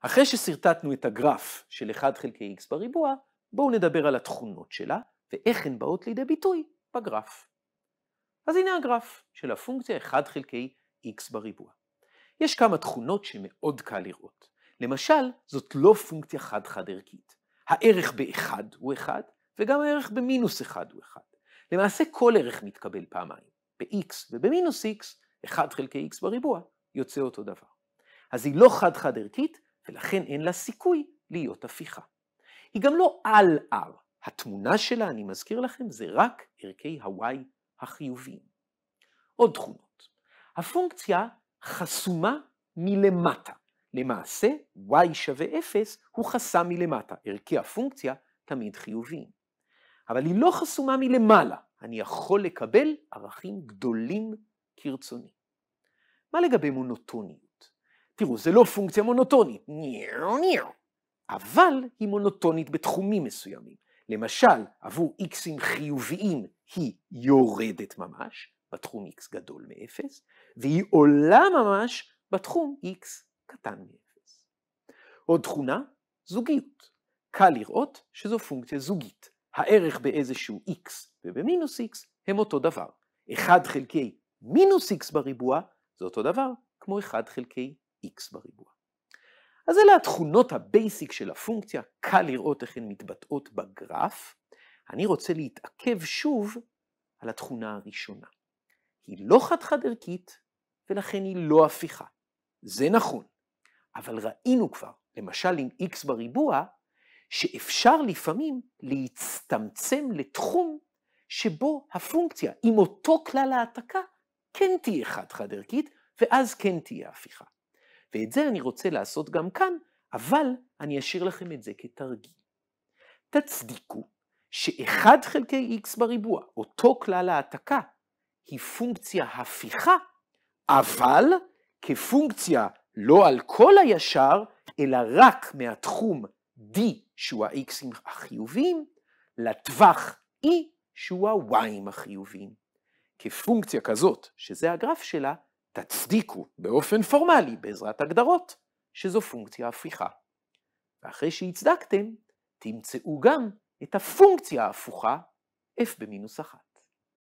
אחרי שסרטטנו את הגרף של 1 חלקי x בריבוע, בואו נדבר על התכונות שלה ואיך הן באות לידי ביטוי בגרף. אז הנה הגרף של הפונקציה 1 חלקי x בריבוע. יש כמה תכונות שמאוד קל לראות. למשל, זאת לא פונקציה חד-חד ערכית. הערך ב-1 הוא 1, וגם הערך במינוס 1 הוא 1. למעשה כל ערך מתקבל פעמיים, ב-x ובמינוס x, 1 חלקי x בריבוע יוצא אותו דבר. אז היא לא חד-חד ערכית, ולכן אין לה סיכוי להיות הפיכה. היא גם לא על R. התמונה שלה, אני מזכיר לכם, זה רק ערכי ה-Y החיוביים. עוד תכונות. הפונקציה חסומה מלמטה. למעשה, y שווה 0 הוא חסם מלמטה. ערכי הפונקציה תמיד חיוביים. אבל היא לא חסומה מלמעלה. אני יכול לקבל ערכים גדולים כרצוני. מה לגבי מונוטוניות? תראו, זה לא פונקציה מונוטונית, ניר, ניר, אבל היא מונוטונית בתחומים מסוימים. למשל, עבור x'ים חיוביים היא יורדת ממש, בתחום x גדול מ-0, והיא עולה ממש בתחום x קטן מ-0. עוד תכונה, זוגיות. קל לראות שזו פונקציה זוגית. הערך באיזשהו x ובמינוס x הם אותו דבר. 1 חלקי מינוס x בריבוע זה אותו דבר כמו 1 חלקי x בריבוע. אז אלה התכונות הבייסיק של הפונקציה, קל לראות איך הן מתבטאות בגרף. אני רוצה להתעכב שוב על התכונה הראשונה. היא לא חד-חד ערכית, ולכן היא לא הפיכה. זה נכון, אבל ראינו כבר, למשל עם x בריבוע, שאפשר לפעמים להצטמצם לתחום שבו הפונקציה עם אותו כלל העתקה כן תהיה חד-חד ערכית, ואז כן תהיה הפיכה. ואת זה אני רוצה לעשות גם כאן, אבל אני אשאיר לכם את זה כתרגיל. תצדיקו ש-1 חלקי x בריבוע, אותו כלל העתקה, היא פונקציה הפיכה, אבל כפונקציה לא על כל הישר, אלא רק מהתחום d, שהוא ה-x'ים החיוביים, לטווח e, שהוא ה-y'ים החיוביים. כפונקציה כזאת, שזה הגרף שלה, תצדיקו באופן פורמלי, בעזרת הגדרות, שזו פונקציה הפיכה. ואחרי שהצדקתם, תמצאו גם את הפונקציה ההפוכה f במינוס 1.